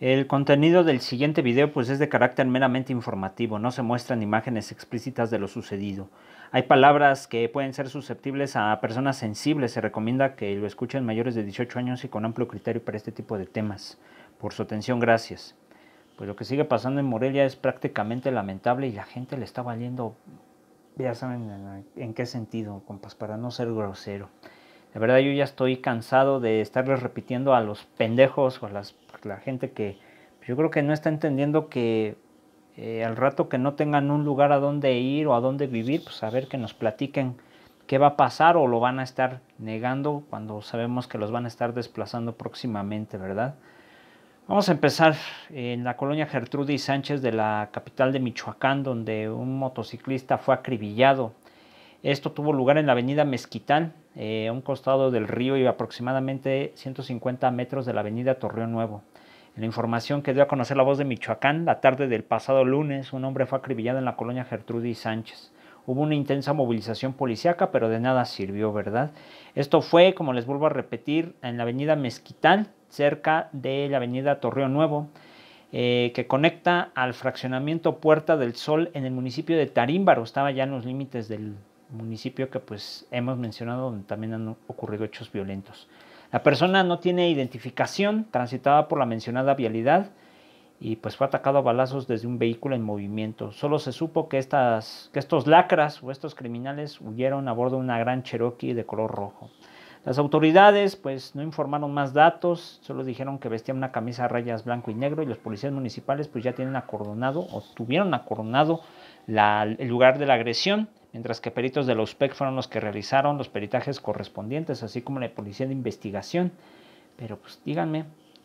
El contenido del siguiente video pues es de carácter meramente informativo, no se muestran imágenes explícitas de lo sucedido. Hay palabras que pueden ser susceptibles a personas sensibles, se recomienda que lo escuchen mayores de 18 años y con amplio criterio para este tipo de temas. Por su atención, gracias. Pues lo que sigue pasando en Morelia es prácticamente lamentable y la gente le está valiendo, ya saben en qué sentido, compas, para no ser grosero. La verdad yo ya estoy cansado de estarles repitiendo a los pendejos o a, la gente que pues, yo creo que no está entendiendo que eh, al rato que no tengan un lugar a dónde ir o a dónde vivir, pues a ver que nos platiquen qué va a pasar o lo van a estar negando cuando sabemos que los van a estar desplazando próximamente, ¿verdad? Vamos a empezar en la colonia Gertrudis Sánchez de la capital de Michoacán, donde un motociclista fue acribillado. Esto tuvo lugar en la avenida Mezquitán. Eh, un costado del río y aproximadamente 150 metros de la avenida Torreón Nuevo. En la información que dio a conocer la voz de Michoacán, la tarde del pasado lunes, un hombre fue acribillado en la colonia Gertrudis Sánchez. Hubo una intensa movilización policiaca, pero de nada sirvió, ¿verdad? Esto fue, como les vuelvo a repetir, en la avenida Mezquital, cerca de la avenida Torreón Nuevo, eh, que conecta al fraccionamiento Puerta del Sol en el municipio de Tarímbaro. Estaba ya en los límites del, municipio que pues hemos mencionado donde también han ocurrido hechos violentos. La persona no tiene identificación, transitaba por la mencionada vialidad y pues fue atacado a balazos desde un vehículo en movimiento. Solo se supo que, estas, que estos lacras o estos criminales huyeron a bordo de una gran Cherokee de color rojo. Las autoridades pues no informaron más datos, solo dijeron que vestía una camisa a rayas blanco y negro y los policías municipales pues ya tienen acordonado o tuvieron acordonado el lugar de la agresión mientras que peritos de los USPEC fueron los que realizaron los peritajes correspondientes, así como la policía de investigación. Pero pues díganme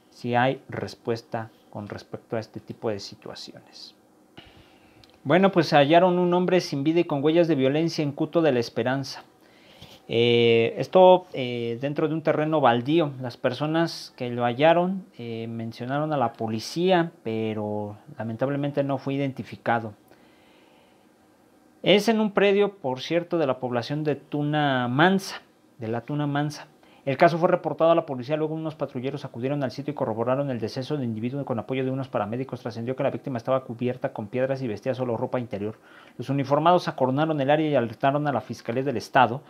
si hay respuesta con respecto a este tipo de situaciones. Bueno, pues hallaron un hombre sin vida y con huellas de violencia en Cuto de la Esperanza. Eh, esto eh, dentro de un terreno baldío. Las personas que lo hallaron eh, mencionaron a la policía, pero lamentablemente no fue identificado. Es en un predio, por cierto, de la población de Tuna Mansa, de la Tuna Mansa. El caso fue reportado a la policía, luego unos patrulleros acudieron al sitio y corroboraron el deceso del individuo con apoyo de unos paramédicos. Trascendió que la víctima estaba cubierta con piedras y vestía solo ropa interior. Los uniformados acornaron el área y alertaron a la Fiscalía del Estado,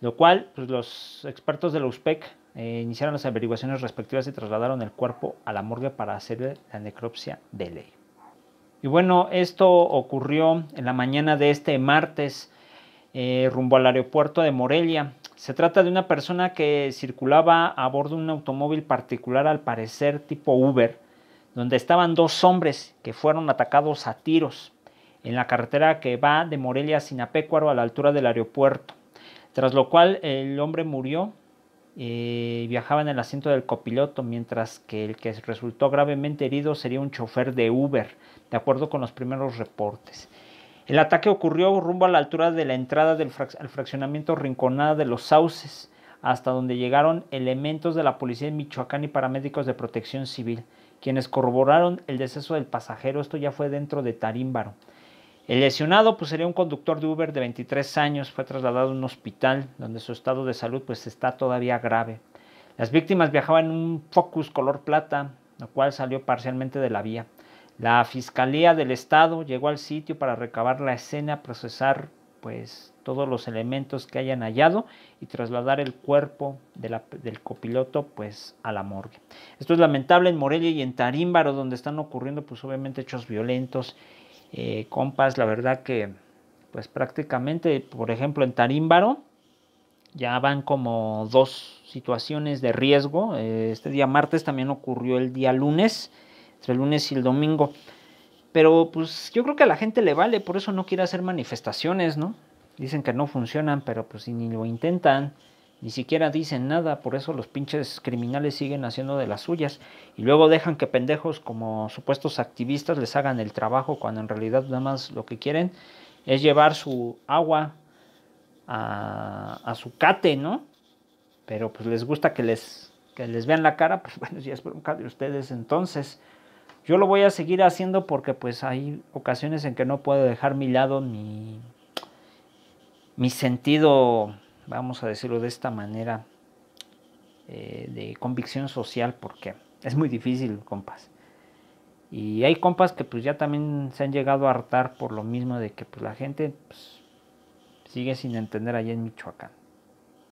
lo cual pues, los expertos de la USPEC eh, iniciaron las averiguaciones respectivas y trasladaron el cuerpo a la morgue para hacer la necropsia de ley. Y bueno, esto ocurrió en la mañana de este martes eh, rumbo al aeropuerto de Morelia. Se trata de una persona que circulaba a bordo de un automóvil particular, al parecer tipo Uber, donde estaban dos hombres que fueron atacados a tiros en la carretera que va de Morelia a Sinapecuaro a la altura del aeropuerto, tras lo cual el hombre murió eh, viajaba en el asiento del copiloto, mientras que el que resultó gravemente herido sería un chofer de Uber, de acuerdo con los primeros reportes. El ataque ocurrió rumbo a la altura de la entrada del fraccionamiento Rinconada de los Sauces, hasta donde llegaron elementos de la policía de Michoacán y paramédicos de protección civil, quienes corroboraron el deceso del pasajero. Esto ya fue dentro de Tarímbaro. El lesionado pues, sería un conductor de Uber de 23 años, fue trasladado a un hospital donde su estado de salud pues, está todavía grave. Las víctimas viajaban en un Focus color plata, lo cual salió parcialmente de la vía. La Fiscalía del Estado llegó al sitio para recabar la escena, procesar pues, todos los elementos que hayan hallado y trasladar el cuerpo del copiloto pues, a la morgue. Esto es lamentable en Morelia y en Tarímbaro, donde están ocurriendo pues, obviamente hechos violentos eh, compas, la verdad que pues prácticamente, por ejemplo, en Tarímbaro ya van como dos situaciones de riesgo. Eh, este día martes también ocurrió el día lunes, entre el lunes y el domingo. Pero pues yo creo que a la gente le vale, por eso no quiere hacer manifestaciones, ¿no? Dicen que no funcionan, pero pues si ni lo intentan. Ni siquiera dicen nada, por eso los pinches criminales siguen haciendo de las suyas. Y luego dejan que pendejos como supuestos activistas les hagan el trabajo cuando en realidad nada más lo que quieren es llevar su agua a, a su cate, ¿no? Pero pues les gusta que les, que les vean la cara, pues bueno, ya es bronca de ustedes entonces. Yo lo voy a seguir haciendo porque pues hay ocasiones en que no puedo dejar mi lado mi, mi sentido vamos a decirlo de esta manera, eh, de convicción social, porque es muy difícil, compas. Y hay compas que pues ya también se han llegado a hartar por lo mismo de que pues la gente pues, sigue sin entender allá en Michoacán.